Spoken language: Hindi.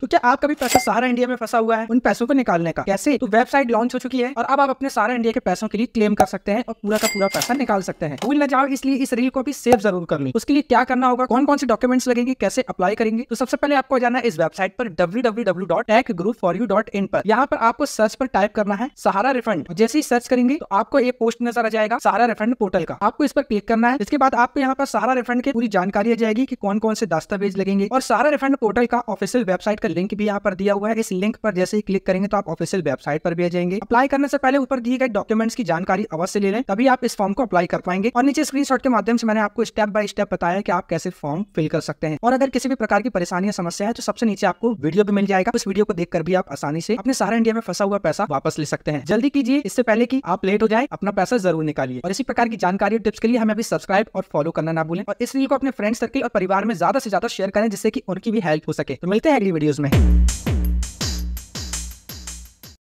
तो क्या आपका भी पैसा सारा इंडिया में फंसा हुआ है उन पैसों को निकालने का कैसे तो वेबसाइट लॉन्च हो चुकी है और अब आप अपने सारा इंडिया के पैसों के लिए क्लेम कर सकते हैं और पूरा का पूरा पैसा निकाल सकते हैं भूल न जाओ इसलिए इस रील को भी सेव जरूर कर ली उसके लिए क्या करना होगा कौन कौन से डॉक्यूमेंट्स लगेंगे कैसे अप्लाई करेंगे तो सबसे पहले आपको जाना इस वेबसाइट पर डब्ल्यू पर यहाँ पर आपको सर्च पर टाइप करना है सहारा रिफंड जैसे ही सर्च करेंगे तो आपको एक पोस्ट नजर आ जाएगा सहारा रिफंड पोर्टल का आपको इस पर क्लिक करना है इसके बाद आपको यहाँ पर सहारा रिफंड की पूरी जानकारी आ जाएगी की कौन कौन से दस्तावेज लगेंगे और सहारा रिफंड पोर्टल का ऑफिसियल वेबसाइट का लिंक भी यहाँ पर दिया हुआ है इस लिंक पर जैसे ही क्लिक करेंगे तो आप ऑफिशियल वेबसाइट पर भी जाएंगे अप्लाई करने से पहले ऊपर दिए गए डॉक्यूमेंट्स की जानकारी अवश्य ले लें तभी आप इस फॉर्म को अप्लाई कर पाएंगे और नीचे स्क्रीन के माध्यम से मैंने आपको स्टेप बाय स्टेप बताया कि आप कैसे फॉर्म फिल कर सकते हैं और अगर किसी भी प्रकार की परेशानी या समस्या है तो सबसे नीचे आपको वीडियो भी मिल जाएगा उस वीडियो को देखकर भी आप आसानी से अपने सारा इंडिया में फंसा हुआ पैसा वापस ले सकते हैं जल्दी कीजिए इससे पहले की आप लेट हो जाए अपना पैसा जरूर निकालिए और इसी प्रकार की जानकारी टिप्स के लिए हमें अभी सब्सक्राइब और फॉलो करना ना भूलें और इस वीडियो को अपने फ्रेंड सर्कल और परिवार में ज्यादा से ज्यादा शेयर करें जिससे कि उनकी भी हेल्प हो सके तो मिलते हैं अगली वीडियो न्यूज़ में